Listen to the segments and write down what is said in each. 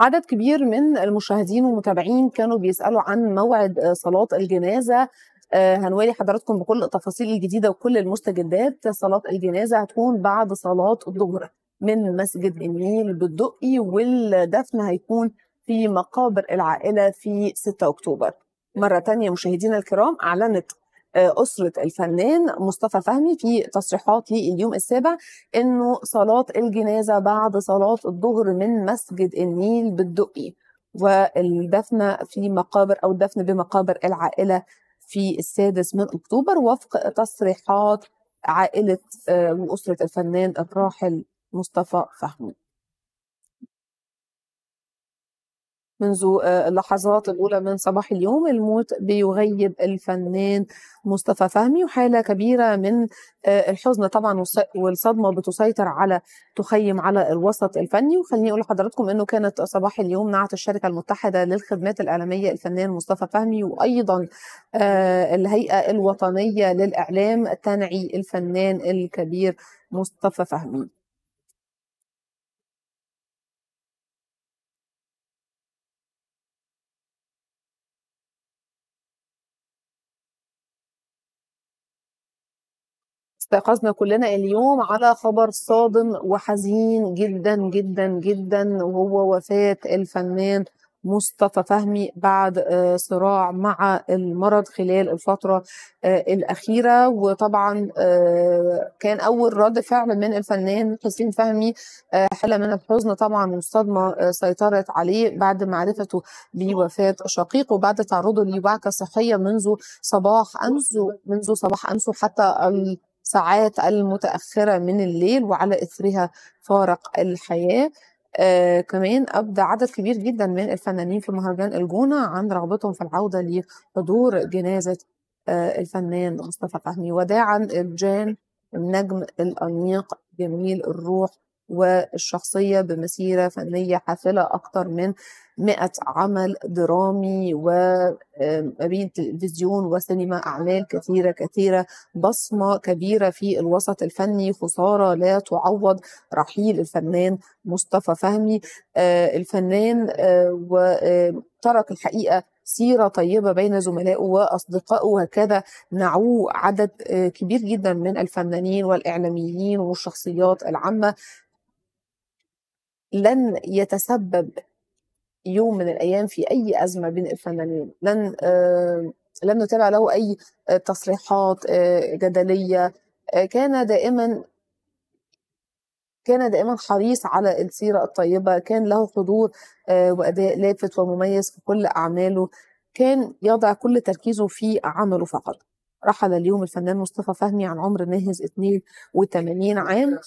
عدد كبير من المشاهدين والمتابعين كانوا بيسالوا عن موعد آه، صلاه الجنازه آه، هنوالي حضراتكم بكل التفاصيل الجديده وكل المستجدات صلاه الجنازه هتكون بعد صلاه الظهر من مسجد النيل بالدقي والدفن هيكون في مقابر العائله في 6 اكتوبر مره تانية مشاهدينا الكرام اعلنت أسرة الفنان مصطفى فهمي في تصريحات لليوم اليوم السابع إنه صلاة الجنازة بعد صلاة الظهر من مسجد النيل بالدقي والدفن في مقابر أو الدفن بمقابر العائلة في السادس من أكتوبر وفق تصريحات عائلة وأسرة آه، الفنان الراحل مصطفى فهمي منذ آه، اللحظات الأولى من صباح اليوم الموت بيغيب الفنان مصطفى فهمي وحالة كبيرة من آه، الحزن طبعا والصدمة بتسيطر على تخيم على الوسط الفني وخليني أقول لحضراتكم أنه كانت صباح اليوم نعت الشركة المتحدة للخدمات الإعلامية الفنان مصطفى فهمي وأيضا آه، الهيئة الوطنية للإعلام تنعي الفنان الكبير مصطفى فهمي استيقظنا كلنا اليوم على خبر صادم وحزين جدا جدا جدا وهو وفاة الفنان مصطفى فهمي بعد آه، صراع مع المرض خلال الفترة آه، الأخيرة وطبعا آه، كان أول رد فعل من الفنان حسين فهمي حالة من الحزن طبعا والصدمة سيطرت عليه بعد معرفته بوفاة شقيقه بعد تعرضه لوعكة صحية منذ صباح أمس منذ صباح أمس حتى ساعات المتأخرة من الليل وعلى إثرها فارق الحياة آه كمان أبدى عدد كبير جدا من الفنانين في مهرجان الجونة عن رغبتهم في العودة لحضور جنازة آه الفنان مصطفى فهمي وداعا الجان النجم الأنيق جميل الروح والشخصية بمسيرة فنية حافلة أكثر من مئة عمل درامي وبين تلفزيون وسينما أعمال كثيرة كثيرة بصمة كبيرة في الوسط الفني خسارة لا تعوض رحيل الفنان مصطفى فهمي آه، الفنان آه، وترك الحقيقة سيره طيبه بين زملائه واصدقائه وهكذا نعوه عدد آه، كبير جدا من الفنانين والاعلاميين والشخصيات العامه لن يتسبب يوم من الايام في اي ازمه بين الفنانين لن لم نتابع له اي تصريحات آه، جدليه آه، كان دائما كان دائما حريص على السيره الطيبه كان له حضور آه، واداء لافت ومميز في كل اعماله كان يضع كل تركيزه في عمله فقط رحل اليوم الفنان مصطفى فهمي عن عمر ناهز 82 عام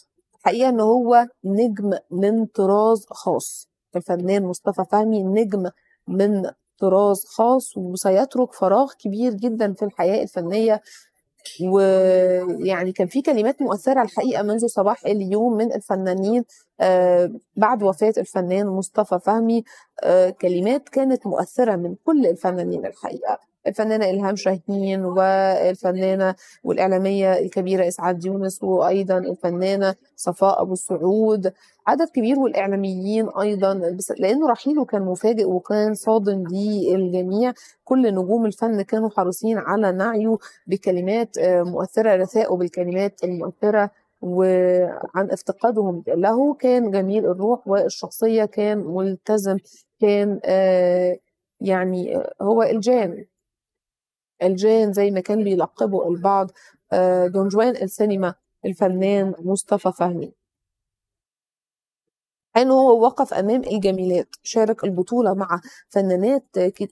الحقيقه ان هو نجم من طراز خاص الفنان مصطفى فهمي نجم من طراز خاص وسيترك فراغ كبير جدا في الحياه الفنيه ويعني كان في كلمات مؤثرة الحقيقة منذ صباح اليوم من الفنانين آه، بعد وفاة الفنان مصطفى فهمي آه، كلمات كانت مؤثرة من كل الفنانين الحقيقة الفنانه الهام شاهين والفنانه والاعلاميه الكبيره اسعاد يونس وايضا الفنانه صفاء ابو السعود عدد كبير والاعلاميين ايضا بس لانه رحيله كان مفاجئ وكان صادم للجميع كل نجوم الفن كانوا حريصين على نعيه بكلمات آه، مؤثره رثائه بالكلمات المؤثره وعن افتقادهم له كان جميل الروح والشخصيه كان ملتزم كان آه، يعني آه، هو الجان الجان زي ما كان بيلقبه البعض آه، دون جوان السينما الفنان مصطفى فهمي حين هو وقف أمام الجميلات شارك البطولة مع فنانات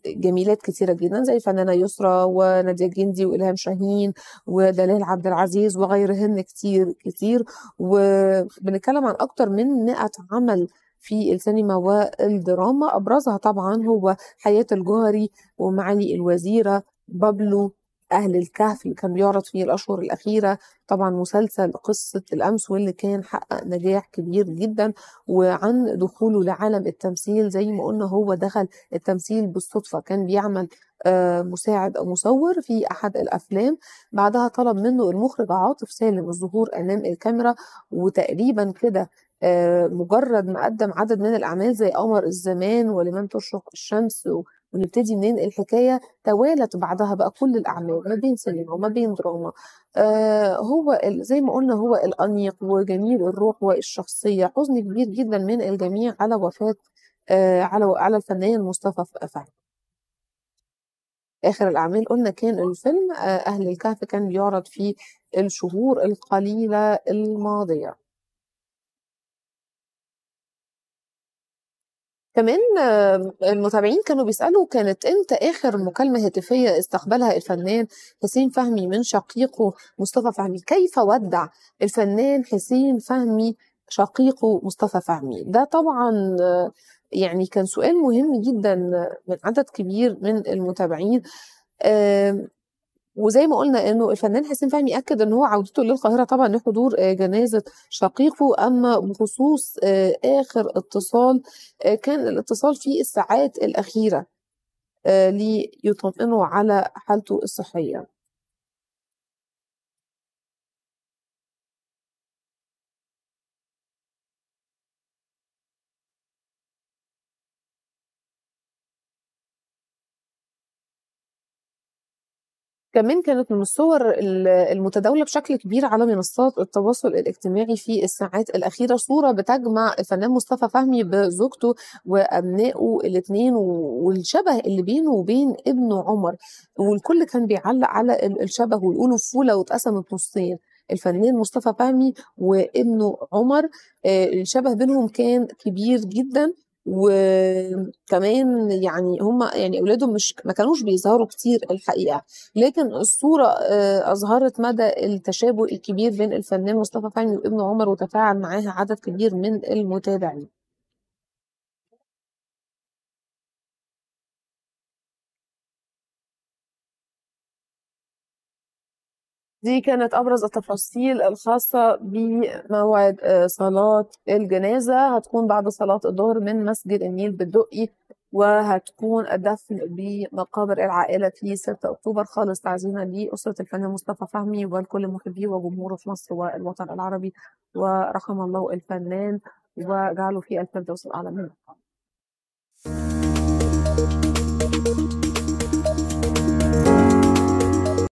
جميلات كثيرة جدا زي الفنانة يسرا ونادية جندي وإلهام شاهين ودلال عبد العزيز وغيرهن كتير كتير وبنتكلم عن أكتر من 100 عمل في السينما والدراما أبرزها طبعا هو حياة الجوهري ومعالي الوزيرة بابلو أهل الكهف اللي كان بيعرض فيه الأشهر الأخيرة طبعا مسلسل قصة الأمس واللي كان حقق نجاح كبير جدا وعن دخوله لعالم التمثيل زي ما قلنا هو دخل التمثيل بالصدفة كان بيعمل آه، مساعد أو مصور في أحد الأفلام بعدها طلب منه المخرج عاطف سالم الظهور أمام الكاميرا وتقريبا كده آه، مجرد ما قدم عدد من الأعمال زي قمر الزمان ولمن تشرق الشمس ونبتدي منين الحكايه توالت بعدها بقى كل الاعمال ما بين سينما وما بين دراما آه هو زي ما قلنا هو الانيق وجميل الروح والشخصيه حزن كبير جدا من الجميع على وفاه آه على على الفنان مصطفى فهمي اخر الاعمال قلنا كان الفيلم آه اهل الكهف كان بيعرض في الشهور القليله الماضيه كمان المتابعين كانوا بيسألوا كانت امتى آخر مكالمة هاتفية استقبلها الفنان حسين فهمي من شقيقه مصطفى فهمي كيف ودع الفنان حسين فهمي شقيقه مصطفى فهمي ده طبعا آه، يعني كان سؤال مهم جدا آه، من عدد كبير من المتابعين وزي ما قلنا انه الفنان حسين فهمي اكد ان هو عودته للقاهره طبعا لحضور آه، جنازه شقيقه اما بخصوص آه، اخر اتصال آه، كان الاتصال في الساعات الاخيره ليطمئنوا على حالته الصحيه كمان كانت من الصور المتداولة بشكل كبير على منصات التواصل الاجتماعي في الساعات الأخيرة صورة بتجمع الفنان مصطفى فهمي بزوجته وأبنائه الاثنين والشبه اللي بينه وبين ابنه عمر والكل كان بيعلق على الشبه ويقولوا فولة واتقسمت نصين الفنان مصطفى فهمي وابنه عمر آه، الشبه بينهم كان كبير جدا وكمان يعني هم يعني اولادهم مش ما كانوش بيظهروا كتير الحقيقه لكن الصوره آه، اظهرت مدى التشابه الكبير بين الفنان مصطفى فهمي وابن عمر وتفاعل معاها عدد كبير من المتابعين دي كانت أبرز التفاصيل الخاصة بموعد آه، صلاة الجنازة هتكون بعد صلاة الظهر من مسجد النيل بالدقي وهتكون الدفن بمقابر العائلة في 6 أكتوبر خالص تعزينا لأسرة الفنان مصطفى فهمي ولكل محبيه وجمهوره في مصر والوطن العربي ورحم الله الفنان وجعله في الفردوس الأعلى منه